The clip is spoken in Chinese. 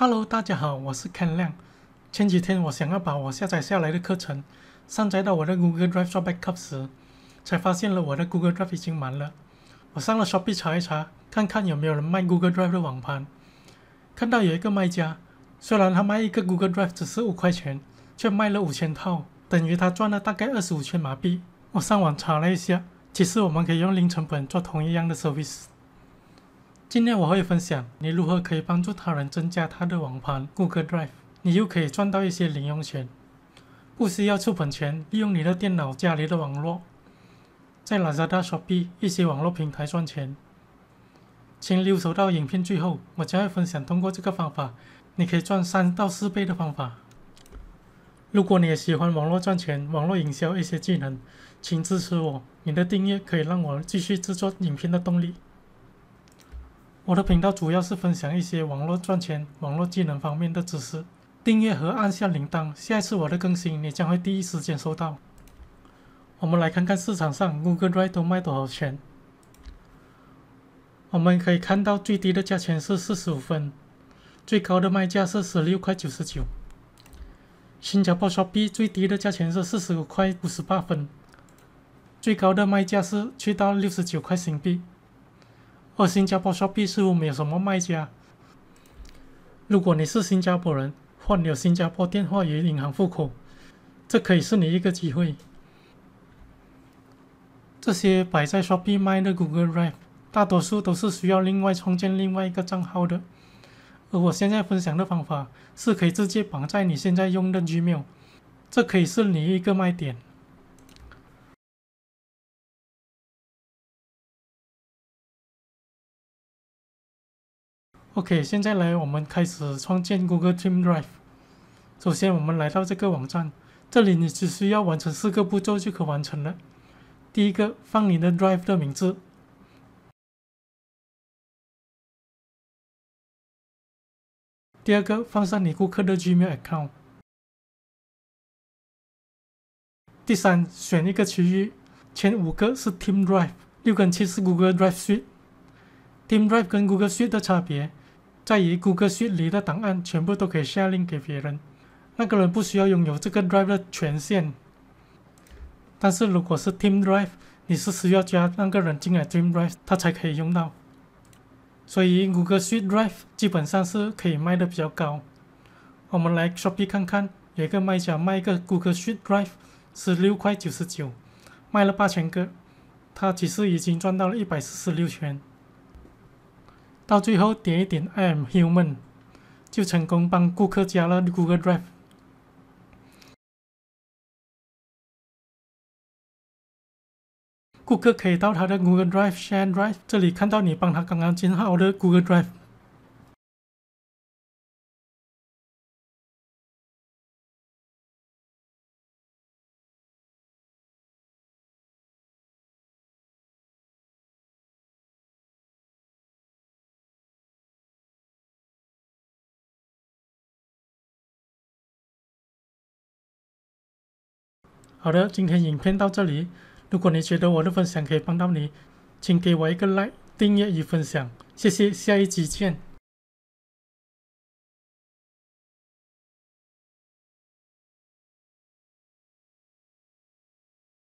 Hello，大家好，我是 Ken 亮。前几天我想要把我下载下来的课程上载到我的 Google Drive s h o p p i n 时，才发现了我的 Google Drive 已经满了。我上了 Shopping 查一查，看看有没有人卖 Google Drive 的网盘。看到有一个卖家，虽然他卖一个 Google Drive 只是五块钱，却卖了五千套，等于他赚了大概二十五千马币。我上网查了一下，其实我们可以用零成本做同一样的 service。今天我会分享你如何可以帮助他人增加他的网盘，Google Drive，你又可以赚到一些零用钱，不需要出本钱，利用你的电脑家里的网络，在 a m a z a s h o p e 一些网络平台赚钱。请留守到影片最后，我将会分享通过这个方法，你可以赚三到四倍的方法。如果你也喜欢网络赚钱、网络营销一些技能，请支持我，你的订阅可以让我继续制作影片的动力。我的频道主要是分享一些网络赚钱、网络技能方面的知识。订阅和按下铃铛，下一次我的更新你将会第一时间收到。我们来看看市场上 Google Drive 都卖多少钱。我们可以看到最低的价钱是四十五分，最高的卖价是十六块九十九。新加坡币最低的价钱是四十五块五十八分，最高的卖价是去到六十九块新币。而新加坡 s h o p i e y 似乎没有什么卖家。如果你是新加坡人，或有新加坡电话与银行户口，这可以是你一个机会。这些摆在 s h o p i e 卖的 Google r e 大多数都是需要另外创建另外一个账号的。而我现在分享的方法，是可以直接绑在你现在用的 Gmail，这可以是你一个卖点。OK，现在来，我们开始创建 Google Team Drive。首先，我们来到这个网站，这里你只需要完成四个步骤就可完成了。第一个，放你的 Drive 的名字。第二个，放上你顾客的 Gmail account。第三，选一个区域，前五个是 Team Drive，六跟七是 Google Drive Suite。Team Drive 跟 Google Suite 的差别。在于 Google Sheet 里的档案全部都可以下令给别人，那个人不需要拥有这个 Drive 权限。但是如果是 Team Drive，你是需要加那个人进来 Team Drive，他才可以用到。所以 Google Sheet Drive 基本上是可以卖的比较高。我们来 shopping 看看，有一个卖家卖一个 Google Sheet Drive 是六块九十九，卖了八千个，他其实已经赚到了一百四十六元。到最后点一点 I'm a human，就成功帮顾客加了 Google Drive。顾客可以到他的 Google Drive Share Drive 这里看到你帮他刚刚建好的 Google Drive。好的，今天影片到这里。如果你觉得我的分享可以帮到你，请给我一个 like、订阅与分享，谢谢。下一集见。